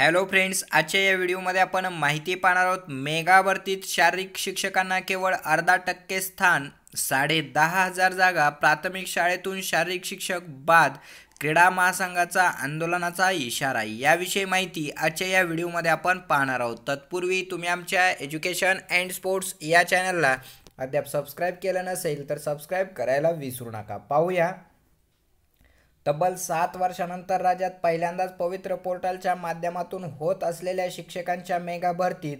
hello friends आजच्या या व्हिडिओमध्ये आपण माहिती पाहणार आहोत मेगावर्तीत शारीरिक शिक्षकांना केवळ अर्धा टक्के स्थान साडे दहा हजार जागा प्राथमिक शाळेतून शारीरिक शिक्षक बाद क्रीडा महासंघाचा आंदोलनाचा इशारा याविषयी माहिती आजच्या या व्हिडिओमध्ये आपण पाहणार आहोत तत्पूर्वी तुम्ही आमच्या एज्युकेशन अँड स्पोर्ट्स या चॅनलला अद्याप सबस्क्राईब केलं नसेल तर सबस्क्राईब करायला विसरू नका पाहूया तब्बल सात वर्षानंतर राज्यात पहिल्यांदाच पवित्र पोर्टलच्या माध्यमातून होत असलेल्या शिक्षकांच्या मेगा भरतीत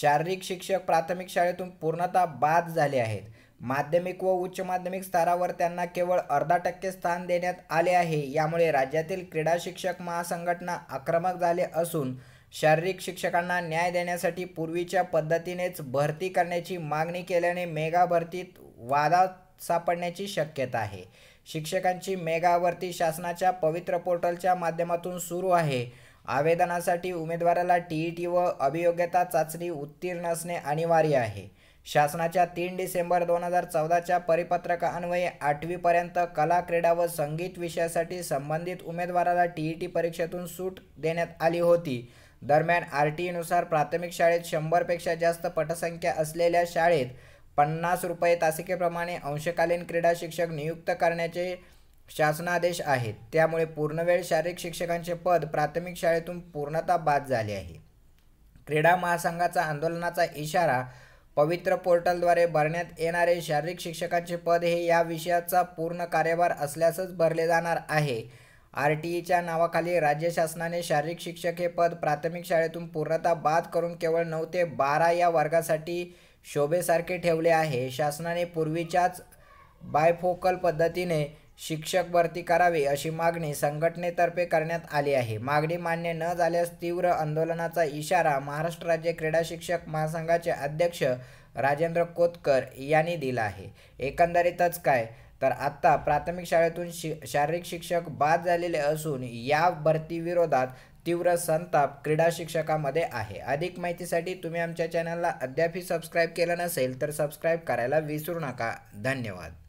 शारीरिक शिक्षक प्राथमिक शाळेतून पूर्णतः बाद झाले आहेत माध्यमिक व उच्च माध्यमिक स्तरावर त्यांना केवळ अर्धा टक्के स्थान देण्यात आले आहे यामुळे राज्यातील क्रीडा शिक्षक महासंघटना आक्रमक झाले असून शारीरिक शिक्षकांना न्याय देण्यासाठी पूर्वीच्या पद्धतीनेच भरती करण्याची मागणी केल्याने मेगा भरतीत वादात सापडण्याची शक्यता आहे शिक्षकांची मेगावर्ती शासनाच्या पवित्र पोर्टलच्या माध्यमातून सुरू आहे आवेदनासाठी उमेदवाराला टी ई टी व अभियोग्यता चाचणी उत्तीर्ण असणे अनिवार्य आहे शासनाच्या तीन डिसेंबर दोन हजार चौदाच्या परिपत्रकान्वये आठवीपर्यंत कला क्रीडा व संगीत विषयासाठी संबंधित उमेदवाराला टी ई टी परीक्षेतून सूट देण्यात आली होती दरम्यान आर टी ईनुसार प्राथमिक शाळेत शंभरपेक्षा जास्त पटसंख्या असलेल्या शाळेत पन्नास रुपये तासिकेप्रमाणे अंशकालीन क्रीडा शिक्षक नियुक्त करण्याचे शासनादेश आहेत त्यामुळे पूर्णवेळ शारीरिक शिक्षकांचे पद प्राथमिक शाळेतून पूर्णता बाद झाले आहे क्रीडा महासंघाचा आंदोलनाचा इशारा पवित्र पोर्टलद्वारे भरण्यात येणारे शारीरिक शिक्षकांचे पद हे या विषयाचा पूर्ण कार्यभार असल्यासच भरले जाणार आहे आर टी ईच्या नावाखाली राज्य शासनाने शारीरिक शिक्षक हे पद प्राथमिक शाळेतून पूर्णता बाद करून केवळ नऊ ते बारा या वर्गासाठी शोभेसारखे ठेवले आहे शासनाने पूर्वीच्याच बायफोकल पद्धतीने शिक्षक भरती करावी अशी मागणी संघटनेतर्फे करण्यात आली आहे मागणी मान्य न झाल्यास तीव्र आंदोलनाचा इशारा महाराष्ट्र राज्य क्रीडा शिक्षक महासंघाचे अध्यक्ष राजेंद्र कोतकर यांनी दिला आहे एकंदरीतच काय तर आत्ता प्राथमिक शाळेतून शि शारीरिक शिक्षक बाद झालेले असून या भरतीविरोधात तीव्र संताप क्रीडा शिक्षकामध्ये आहे अधिक माहितीसाठी तुम्ही आमच्या चॅनलला अद्यापही सबस्क्राईब केलं नसेल तर सबस्क्राईब करायला विसरू नका धन्यवाद